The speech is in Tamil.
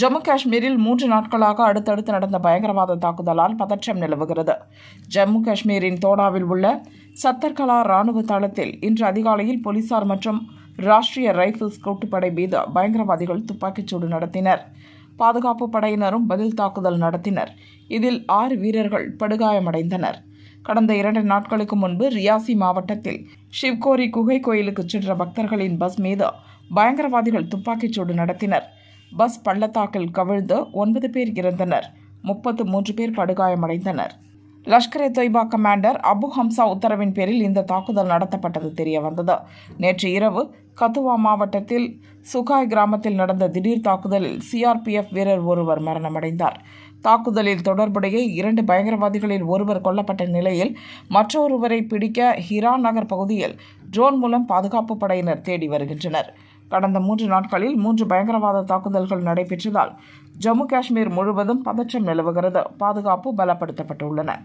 ஜம்மு காஷ்மீரில் மூன்று நாட்களாக அடுத்தடுத்து நடந்த பயங்கரவாத தாக்குதலால் பதற்றம் நிலவுகிறது ஜம்மு காஷ்மீரின் தோடாவில் உள்ள சத்தர்கலா ராணுவ தளத்தில் இன்று அதிகாலையில் போலீசார் மற்றும் ராஷ்டிரிய ரைஃபிள்ஸ் கூட்டுப்படை மீது பயங்கரவாதிகள் துப்பாக்கிச்சூடு நடத்தினர் பாதுகாப்பு படையினரும் பதில் தாக்குதல் நடத்தினர் இதில் ஆறு வீரர்கள் படுகாயமடைந்தனர் கடந்த இரண்டு நாட்களுக்கு முன்பு ரியாசி மாவட்டத்தில் ஷிவ்கோரி குகை கோயிலுக்கு சென்ற பக்தர்களின் பஸ் மீது பயங்கரவாதிகள் துப்பாக்கிச்சூடு நடத்தினர் பஸ் பள்ளத்தாக்கில் கவிழ்ந்து ஒன்பது பேர் இறந்தனர் முப்பத்து மூன்று பேர் படுகாயமடைந்தனர் லஷ்கர் ஏ தொய்பா கமாண்டர் அபு ஹம்சா உத்தரவின் பேரில் இந்த தாக்குதல் நடத்தப்பட்டது தெரிய வந்தது நேற்று இரவு கத்துவா மாவட்டத்தில் சுகாய் கிராமத்தில் நடந்த திடீர் தாக்குதலில் சிஆர்பிஎஃப் வீரர் ஒருவர் மரணமடைந்தார் தாக்குதலில் தொடர்புடைய இரண்டு பயங்கரவாதிகளில் ஒருவர் கொல்லப்பட்ட நிலையில் மற்றொருவரை பிடிக்க ஹிரான் நகர் பகுதியில் ட்ரோன் மூலம் பாதுகாப்பு படையினர் தேடி வருகின்றனர் கடந்த மூன்று நாட்களில் மூன்று பயங்கரவாத தாக்குதல்கள் நடைபெற்றதால் ஜம்மு காஷ்மீர் முழுவதும் பதற்றம் நிலவுகிறது பாதுகாப்பு பலப்படுத்தப்பட்டுள்ளன